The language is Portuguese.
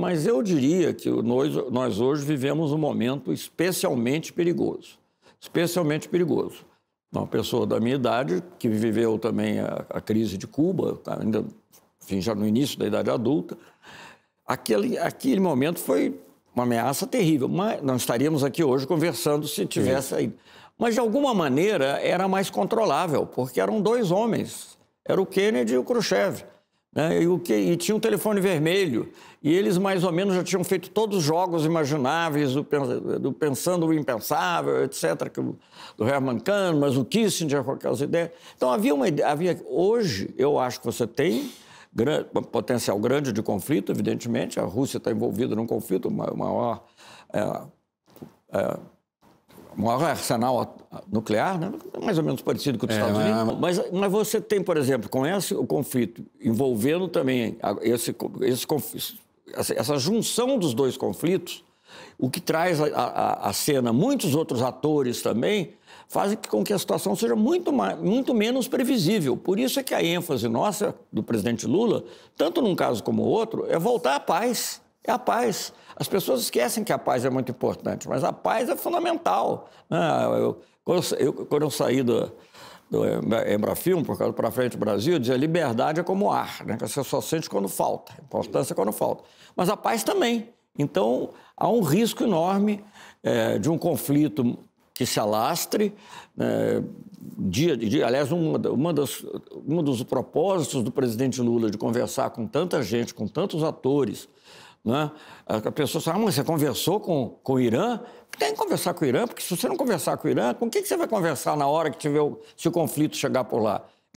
Mas eu diria que nós, nós hoje vivemos um momento especialmente perigoso. Especialmente perigoso. Uma pessoa da minha idade, que viveu também a, a crise de Cuba, tá, ainda, enfim, já no início da idade adulta, aquele, aquele momento foi uma ameaça terrível. Mas não estaríamos aqui hoje conversando se tivesse aí. Mas, de alguma maneira, era mais controlável, porque eram dois homens. Era o Kennedy e o Khrushchev. Né? E, o que, e tinha um telefone vermelho. E eles, mais ou menos, já tinham feito todos os jogos imagináveis, do, do Pensando o Impensável, etc., que, do Herman Kahn, mas o Kissinger com aquelas ideias. Então, havia uma ideia. Havia, hoje, eu acho que você tem grande, um potencial grande de conflito, evidentemente. A Rússia está envolvida num conflito maior. É, é, maior arsenal nuclear, né? mais ou menos parecido com os é, Estados Unidos. Mas, mas você tem, por exemplo, com esse o conflito envolvendo também esse, esse conflito, essa junção dos dois conflitos, o que traz à cena muitos outros atores também, fazem com que a situação seja muito, mais, muito menos previsível. Por isso é que a ênfase nossa, do presidente Lula, tanto num caso como outro, é voltar à paz é a paz. As pessoas esquecem que a paz é muito importante, mas a paz é fundamental. Ah, eu, quando, eu, quando eu saí do, do Embrafilm, por causa do Pra Frente Brasil, dizia liberdade é como ar, né? que você só sente quando falta, importância é quando falta. Mas a paz também. Então, há um risco enorme é, de um conflito que se alastre. Né? Dia, dia, aliás, uma, uma um dos propósitos do presidente Lula de conversar com tanta gente, com tantos atores, né? A pessoa fala, ah, mas você conversou com, com o Irã? Tem que conversar com o Irã, porque se você não conversar com o Irã, com quem que você vai conversar na hora que tiver o, se o conflito chegar por lá?